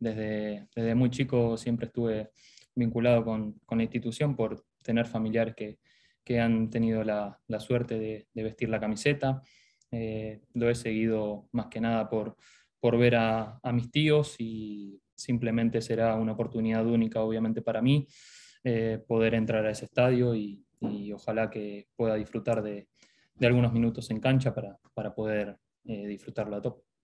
desde, muy chico siempre estuve vinculado con, la institución por tener familiares que, han tenido la, suerte de, vestir la camiseta. Eh, lo he seguido más que nada por, ver a, mis tíos y simplemente será una oportunidad única, obviamente, para mí eh, poder entrar a ese estadio y, ojalá que pueda disfrutar de, algunos minutos en cancha para, poder eh, disfrutarlo a tope.